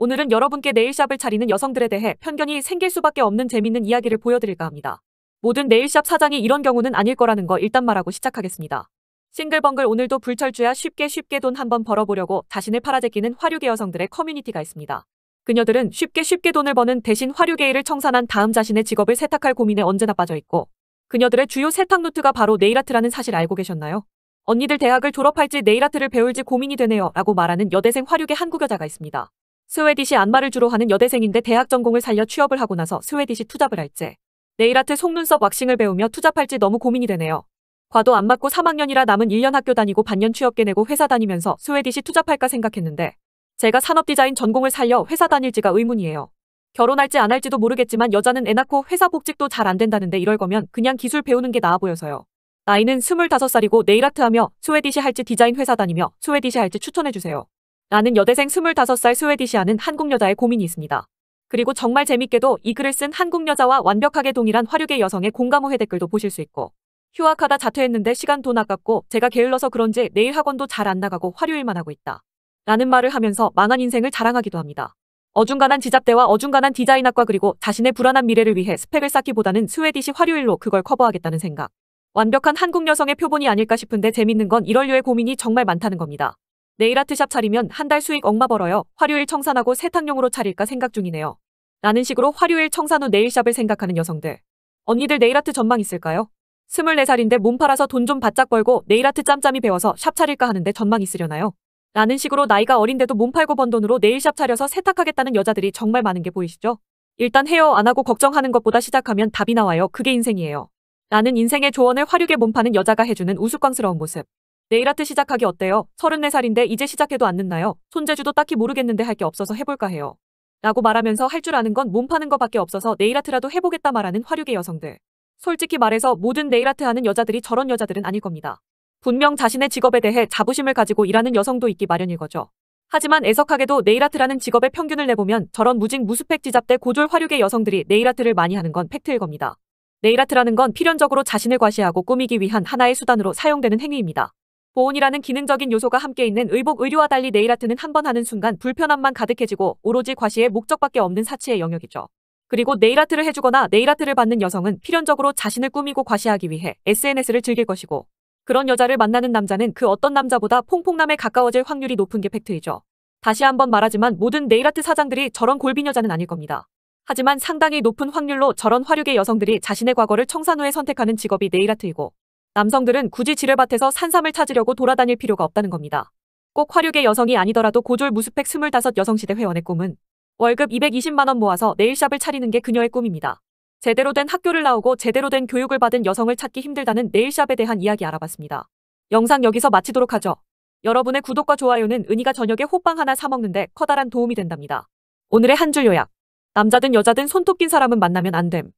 오늘은 여러분께 네일샵을 차리는 여성들에 대해 편견이 생길 수밖에 없는 재밌는 이야기를 보여드릴까 합니다. 모든 네일샵 사장이 이런 경우는 아닐 거라는 거 일단 말하고 시작하겠습니다. 싱글벙글 오늘도 불철주야 쉽게 쉽게 돈 한번 벌어보려고 자신을 팔아제끼는 화류계 여성들의 커뮤니티가 있습니다. 그녀들은 쉽게 쉽게 돈을 버는 대신 화류계일을 청산한 다음 자신의 직업을 세탁할 고민에 언제나 빠져 있고 그녀들의 주요 세탁 노트가 바로 네일아트라는 사실 알고 계셨나요? 언니들 대학을 졸업할지 네일아트를 배울지 고민이 되네요 라고 말하는 여대생 화류계 한국 여자가 있습니다. 스웨디시 안마를 주로 하는 여대생인데 대학 전공을 살려 취업을 하고 나서 스웨디시 투잡을 할지 네일아트 속눈썹 왁싱을 배우며 투잡할지 너무 고민이 되네요. 과도 안 맞고 3학년이라 남은 1년 학교 다니고 반년 취업계 내고 회사 다니면서 스웨디시 투잡할까 생각했는데 제가 산업 디자인 전공을 살려 회사 다닐지가 의문이에요. 결혼할지 안 할지도 모르겠지만 여자는 애 낳고 회사 복직도 잘 안 된다는데 이럴 거면 그냥 기술 배우는 게 나아 보여서요. 나이는 25살이고 네일아트 하며 스웨디시 할지 디자인 회사 다니며 스웨디시 할지 추천해주세요. 나는 여대생 25살 스웨디시아는 한국 여자의 고민이 있습니다. 그리고 정말 재밌게도 이 글을 쓴 한국 여자와 완벽하게 동일한 화류계 여성의 공감호회 댓글도 보실 수 있고 휴학하다 자퇴했는데 시간 돈 아깝고 제가 게을러서 그런지 내일 학원도 잘 안 나가고 화요일만 하고 있다. 라는 말을 하면서 망한 인생을 자랑하기도 합니다. 어중간한 지잡대와 어중간한 디자인학과 그리고 자신의 불안한 미래를 위해 스펙을 쌓기보다는 스웨디시 화요일로 그걸 커버하겠다는 생각. 완벽한 한국 여성의 표본이 아닐까 싶은데 재밌는 건 이럴류의 고민이 정말 많다는 겁니다. 네일 아트샵 차리면 한 달 수익 억마 벌어요. 화요일 청산하고 세탁용으로 차릴까 생각 중이네요. 라는 식으로 화요일 청산 후 네일샵을 생각하는 여성들. 언니들 네일아트 전망 있을까요? 24살인데 몸 팔아서 돈 좀 바짝 벌고 네일아트 짬짬이 배워서 샵 차릴까 하는데 전망 있으려나요? 라는 식으로 나이가 어린데도 몸 팔고 번 돈으로 네일샵 차려서 세탁하겠다는 여자들이 정말 많은 게 보이시죠? 일단 헤어 안 하고 걱정하는 것보다 시작하면 답이 나와요. 그게 인생이에요. 라는 인생의 조언을 화류계몸 파는 여자가 해주는 우스꽝스러운 모습. 네일 아트 시작하기 어때요? 34살인데 이제 시작해도 안 늦나요? 손재주도 딱히 모르겠는데 할 게 없어서 해볼까 해요. 라고 말하면서 할 줄 아는 건 몸 파는 거밖에 없어서 네일 아트라도 해보겠다 말하는 화류계 여성들. 솔직히 말해서 모든 네일 아트 하는 여자들이 저런 여자들은 아닐 겁니다. 분명 자신의 직업에 대해 자부심을 가지고 일하는 여성도 있기 마련일 거죠. 하지만 애석하게도 네일아트라는 직업의 평균을 내보면 저런 무직 무스펙 지잡대 고졸 화류계 여성들이 네일아트를 많이 하는 건 팩트일 겁니다. 네일아트라는 건 필연적으로 자신을 과시하고 꾸미기 위한 하나의 수단으로 사용되는 행위입니다. 보온이라는 기능적인 요소가 함께 있는 의복 의류와 달리 네일아트는 한 번 하는 순간 불편함만 가득해지고 오로지 과시의 목적밖에 없는 사치의 영역이죠. 그리고 네일아트를 해주거나 네일아트를 받는 여성은 필연적으로 자신을 꾸미고 과시하기 위해 SNS를 즐길 것이고 그런 여자를 만나는 남자는 그 어떤 남자보다 퐁퐁남에 가까워질 확률이 높은 게 팩트이죠. 다시 한번 말하지만 모든 네일아트 사장들이 저런 골빈 여자는 아닐 겁니다. 하지만 상당히 높은 확률로 저런 화류계 여성들이 자신의 과거를 청산 후에 선택하는 직업이 네일아트이고 남성들은 굳이 지뢰밭에서 산삼을 찾으려고 돌아다닐 필요가 없다는 겁니다. 꼭 화류계 여성이 아니더라도 고졸 무스펙 25 여성시대 회원의 꿈은 월급 220만원 모아서 네일샵을 차리는 게 그녀의 꿈입니다. 제대로 된 학교를 나오고 제대로 된 교육을 받은 여성을 찾기 힘들다는 네일샵에 대한 이야기 알아봤습니다. 영상 여기서 마치도록 하죠. 여러분의 구독과 좋아요는 은희가 저녁에 호빵 하나 사먹는데 커다란 도움이 된답니다. 오늘의 한 줄 요약. 남자든 여자든 손톱 낀 사람은 만나면 안 됨.